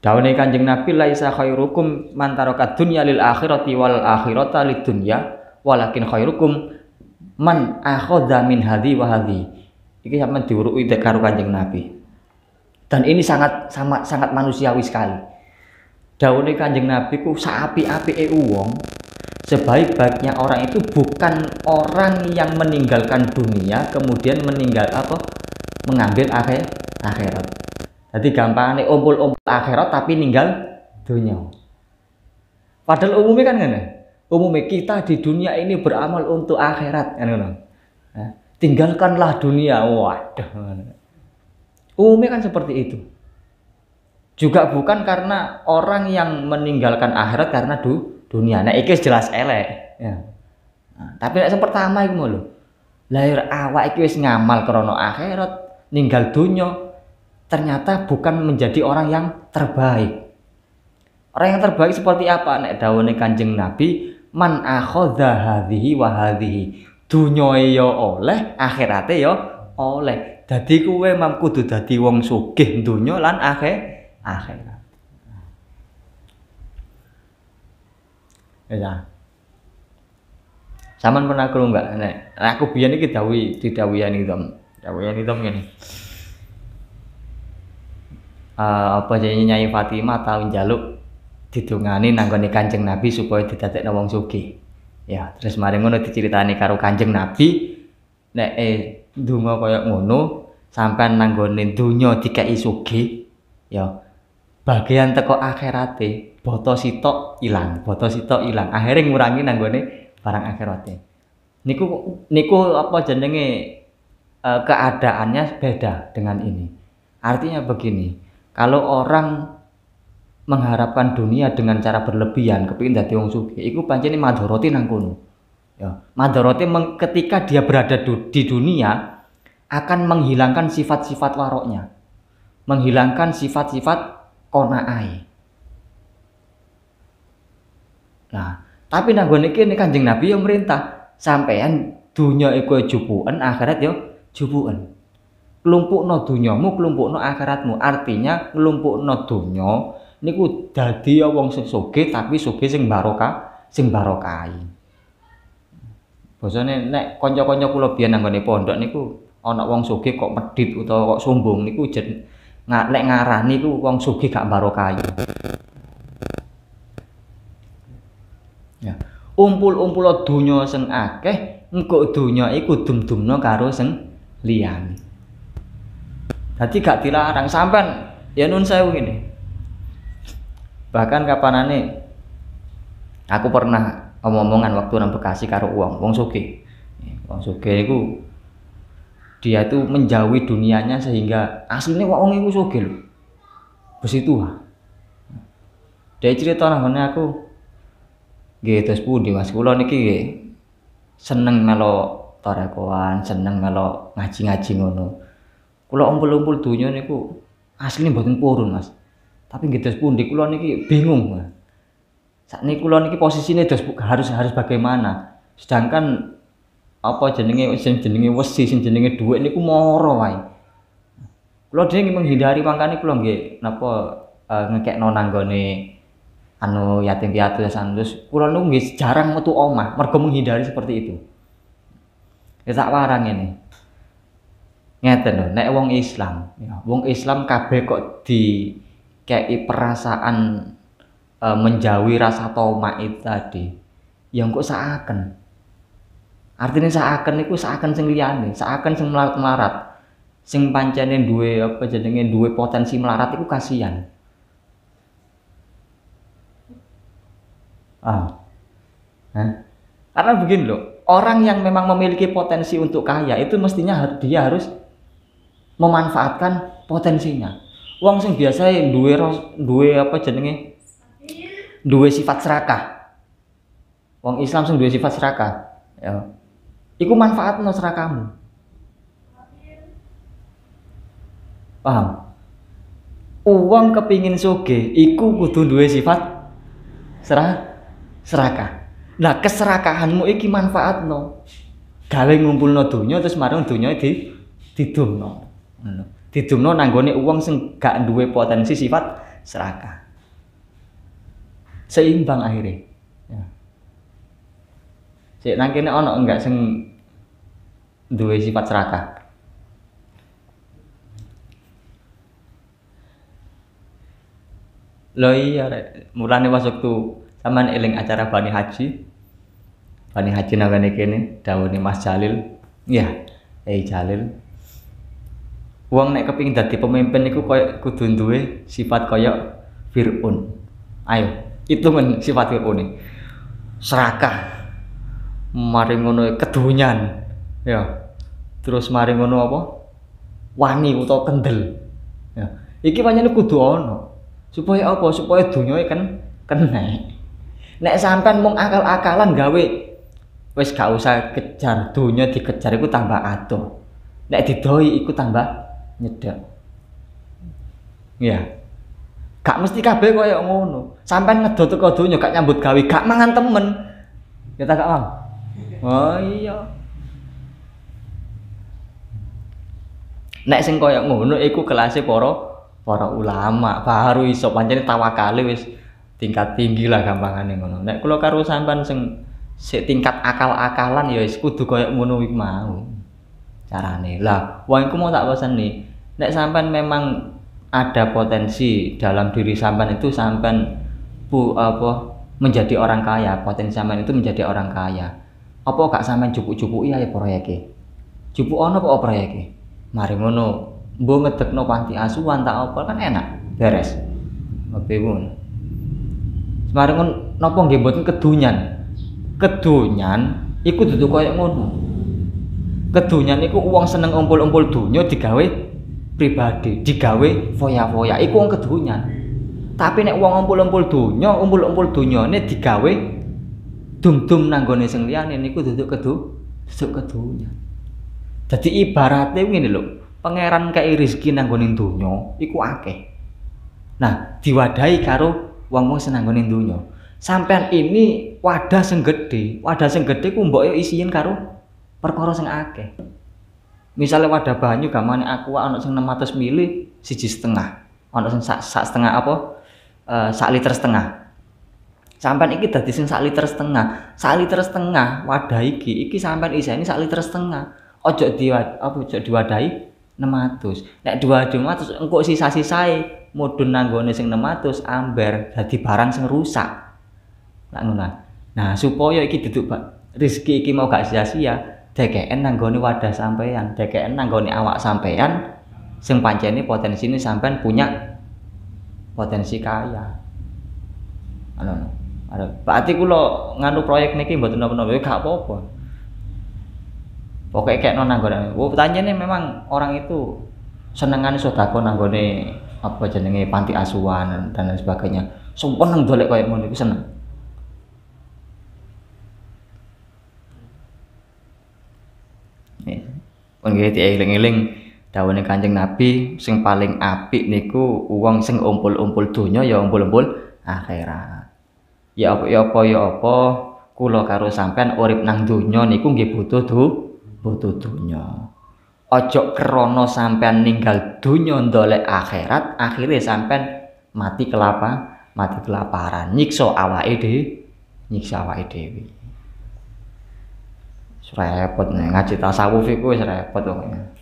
Dawane Kanjeng Nabi laisa khairukum man taraka dunya lil akhirati wal akhirata lid dunya walakin khairukum man akhadha min hadhi wa hadhi. Iki sampean diuruki karo Kanjeng Nabi. Dan ini sangat sama sangat manusiawi sekali. Dawane Kanjeng Nabi ku saapi-apike wong sebaik-baiknya orang itu bukan orang yang meninggalkan dunia kemudian meninggal apa mengambil akhir akhirat. Jadi gampang nih umpul umpul akhirat tapi ninggal dunia. Padahal umumnya kan ngene. Umumnya kita di dunia ini beramal untuk akhirat kan Nah, tinggalkanlah dunia. Waduh. Umumnya kan seperti itu. Juga bukan karena orang yang meninggalkan akhirat karena du dunia. Nah, itu jelas elek. Ya. Nah, tapi yang pertama itu mulu Lahir awak itu ngamal karena akhirat, ninggal dunia ternyata bukan menjadi orang yang terbaik. Orang yang terbaik seperti apa? Nek dawane Kanjeng Nabi, man akhadha hadhihi wa hadhihi. Dunyoe ya oleh, akhirate yo ya oleh. Jadi kuwe mam kudu dadi wong sugih dunyo lan akhir akhirat. Ya. Saman pernah krungu enggak nek aku biyen iki dawuh didawuhi to. Ceweknya Ridhomnya nih. Uh, apa jadi Nyai Fatimah tahun jaluk didungani nanggone Kanjeng Nabi supaya didadekno wong sugih. Ya, terus mari ngono diceritani karo Kanjeng Nabi nek eh dungo kaya ngono sampean nanggone donya dikai sugih ya bagian teko akhirate boto sitok ilang, boto sitok ilang. Akhirnya ngurangi nanggone barang akhirate. Niku niku apa jenenge uh, keadaannya beda dengan ini. Artinya begini, kalau orang mengharapkan dunia dengan cara berlebihan kepingin dadi wong sugih, iku pancen ini nang kono. Ya, ketika dia berada du di dunia akan menghilangkan sifat-sifat waroknya. Menghilangkan sifat-sifat konaai. Nah, tapi nang ini kan jeng Nabi yang merintah, sampean dunia iku jupuan akhirat yo jupuan klumpukno kelumpuk no akhiratmu artinya klumpukno donya niku dadi ya wong sing sugih tapi sugih sing barokah sing barokai. Bosone nek kanca-kanca kula biyen nanggone pondok niku ana wong sugih kok medhit utawa kok sombong niku jen nek ngarani ku wong sugih gak barokai. Ya, umpul-umpul donya sing akeh engko donya iku dum-dumno karo sing Lian, jadi gak dilarang sampean ya nun sewu gini bahkan kapanane aku pernah omong-omongan waktu nang Bekasi karo uang wong suge wong suge itu dia itu menjauhi dunianya sehingga aslinya wong itu suge loh besi tua dia cerita namanya aku gitu sepuluh mas kulo niki seneng melo torekoan ya, seneng kalau ngaji-ngaji ngono kulo umpul-umpul donya niku asli buatin purun Mas tapi pun di kulo niki bingung Mas saat ini kulon posisi posisinya dos, harus harus bagaimana sedangkan apa jenenge sing jenenge wesi sing jenenge dhuwit niku moro wae dia dhewe menghindari mangkane kulo nggih napa uh, ngekekno nanggone anu yatim piatu ya terus kula nunggu jarang metu omah mergo menghindari seperti itu ya sak warang ini ngeten loh nek wong Islam ya, wong Islam kabeh kok di kei perasaan e, menjauhi rasa toma itu tadi yang kok seakan artinya seakan itu seakan sing liyane seakan sing melarat melarat sing pancene duwe apa jenenge duwe potensi melarat itu kasihan ah karena begini loh orang yang memang memiliki potensi untuk kaya itu mestinya dia harus memanfaatkan potensinya. Uang sing biasa duwe duwe apa jenenge? Duwe sifat serakah. Uang Islam sing duwe sifat serakah. Ya. Iku manfaatno serakahmu. Paham? Uang kepingin soge, iku kudu duwe sifat serah serakah. Nah, keserakahanmu iki manfaatno. Gawe ngumpulno donya terus marang donya di didumno. Ngono. Didumno nanggone wong sing gak duwe potensi sifat serakah. Seimbang akhirnya. Ya. Sik nang kene enggak sing duwe sifat serakah? Lho iya, mulane pas waktu sampean eling acara Bani Haji, Bani haji nangane kene dawuhne Mas Jalil. Ya, eh Jalil. Wong nek kepengin dadi pemimpin iku koyo kudu duwe sifat koyo Fir'un. Ayo, itu men sifat Fir'un e. Serakah. Mari ngono e, kedunyan. Ya. Terus mari ngono apa? Wangi utawa kendel. Ya. Iki pancen kudu ana. Supaya apa? Supaya dunyoe kan kena. Nek sampean mung akal-akalan gawe wes gak usah kejar dunia dikejar itu tambah ato. nek didoi itu tambah nyedek ya gak mesti kabeh koyo ngono sampean ngedo kau dunia gak nyambut gawe gak mangan temen ya tak mau. oh iya nek sing yang ngono iku kelasnya poro, poro ulama baru iso pancen tawakal wis tingkat tinggi lah gampangane ngono nek kula karo sampean sing setingkat akal-akalan ya wis kudu koyo ngono iku mau. Carane. Lah, wong iku mau tak nih. nek sampean memang ada potensi dalam diri sampean itu sampean bu apa menjadi orang kaya, potensi sampean itu menjadi orang kaya. Apa gak sampean jupuk-jupuk iya ya proyeke? Jupuk ono apa proyeke? Mari ngono, mbok ngedekno panti asuhan tak apa kan enak, beres. Oke, pun, Semarang nopo nggih mboten kedunyan, kedonyan iku dudu koyo ngono. Kedonyan iku uang seneng ompol-ompol umpul dunya digawe pribadi, digawe foya-foya. Iku wong kedonyan. Tapi nek wong umpul ompol-ompol umpul-umpul dunyane digawe dum-dum nanggone sing liyane niku dudu kedu, dudu kedonyan. Dadi ibarate ngene lho, pangeran kei rezeki nanggone donya iku akeh. Nah, diwadahi karo wong-wong senanggone donya sampean ini wadah sing gede wadah sing gede ku mbok isiin karo perkara sing akeh. Misalnya wadah banyu gamane aku ana sing 600 mili siji setengah, ana sing sak, sak setengah apa? Uh, sak liter setengah. Sampean iki dadi sing sak liter setengah. Sak liter setengah wadah iki iki sampean ini sak liter setengah. Ojo di apa ojo diwadahi 600. Nek 200 engko sisa-sisae modun nanggone sing 600 amber dadi barang sing rusak. Lak ngono. Nah, supaya iki duduk rezeki iki mau gak sia-sia, DKN nanggono wadah sampean, DKN nanggono awak sampean sing potensi ini sampean punya potensi kaya. Anu, anu. Ada berarti kulo nganu proyek niki buat napa-napa ya gak apa-apa. Pokoke kekno nanggone. Oh, nih memang orang itu senengane sodako nanggone apa jenenge panti asuhan dan lain sebagainya. Sumpah nang dolek kayak moni iku seneng. nggih dieling-eling dawuhne Kanjeng Nabi sing paling apik niku uang sing umpul-umpul donya ya umpul-umpul akhirat. Ya apa ya apa ya apa kula karo sampean urip nang donya niku nggih butuh du butuh donya. Ojo krono sampean ninggal donya ndolek akhirat, akhirnya sampean mati kelapa, mati kelaparan, nyiksa awake dhewe, nyiksa awake dhewe repot nih ngaji tasawuf itu repot pokoknya